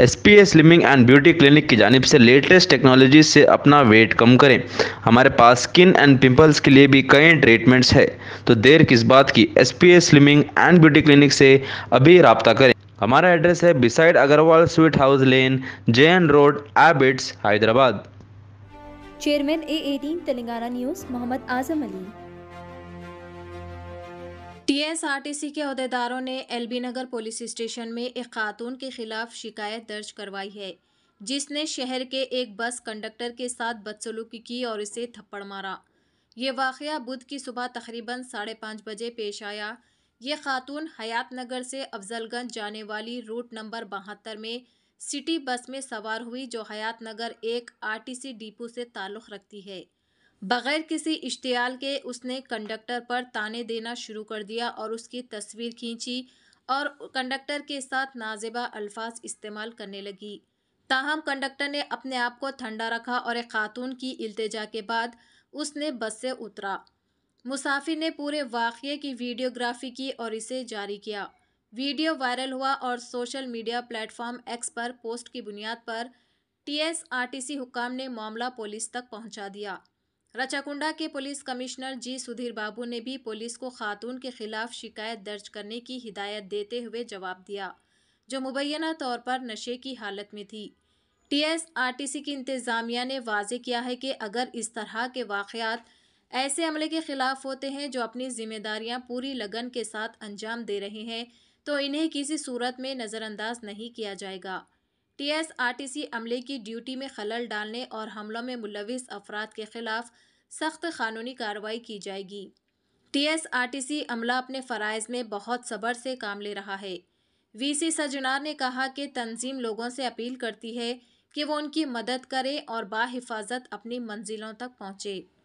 S P A and beauty clinic की जानब से लेटेस्ट टेक्नोलॉजी से अपना वेट कम करें हमारे पास स्किन एंड पिंपल्स के लिए भी कई ट्रीटमेंट्स है तो देर किस बात की S P A and beauty clinic से अभी रबता करें हमारा एड्रेस है beside Agarwal sweet house lane J N road Abids Hyderabad chairman A eighteen Telangana news Mohammad Azam Ali TSRTC के अहदेदारों ने एलबी नगर पुलिस स्टेशन में एक खातून के खिलाफ शिकायत दर्ज करवाई है जिसने शहर के एक बस कंडक्टर के साथ बदसलूकी की और इसे थप्पड़ मारा ये वाक़ बुध की सुबह तकरीबन साढ़े पाँच बजे पेश आया ये खातून हयात नगर से अफजलगंज जाने वाली रूट नंबर बहत्तर में सिटी बस में सवार हुई जो हयात नगर एक सी डिपो से ताल्लुक़ रखती है बगैर किसी इश्तियाल के उसने कंडक्टर पर ताने देना शुरू कर दिया और उसकी तस्वीर खींची और कंडक्टर के साथ नाजेबा अल्फाज इस्तेमाल करने लगी ताहम कंडक्टर ने अपने आप को ठंडा रखा और एक खातून की इल्तजा के बाद उसने बस से उतरा मुसाफिर ने पूरे वाक़े की वीडियोग्राफी की और इसे जारी किया वीडियो वायरल हुआ और सोशल मीडिया प्लेटफॉर्म एक्स पर पोस्ट की बुनियाद पर टीएसआरटीसी हुकाम ने मामला पुलिस तक पहुंचा दिया रचाकुंडा के police commissioner G Sudheer Babu ने भी पुलिस को खातून के खिलाफ शिकायत दर्ज करने की हिदायत देते हुए जवाब दिया जो मुबैना तौर पर नशे की हालत में थी टीएसआरटीसी की इंतज़ामिया ने वाजे किया है कि अगर इस तरह के वाक़ात ऐसे अमले के ख़िलाफ़ होते हैं जो अपनी जिम्मेदारियां पूरी लगन के साथ अंजाम दे रहे हैं तो इन्हें किसी सूरत में नज़रअंदाज नहीं किया जाएगा टीएसआरटीसी अमले की ड्यूटी में खलल डालने और हमलों में मुलविस अफराद के खिलाफ सख्त कानूनी कार्रवाई की जाएगी टीएसआरटीसी अमला अपने फ़रज़ में बहुत सब्र से काम ले रहा है वीसी सजनार ने कहा कि तंजीम लोगों से अपील करती है कि वो उनकी मदद करें और बाहिफाजत अपनी मंजिलों तक पहुँचे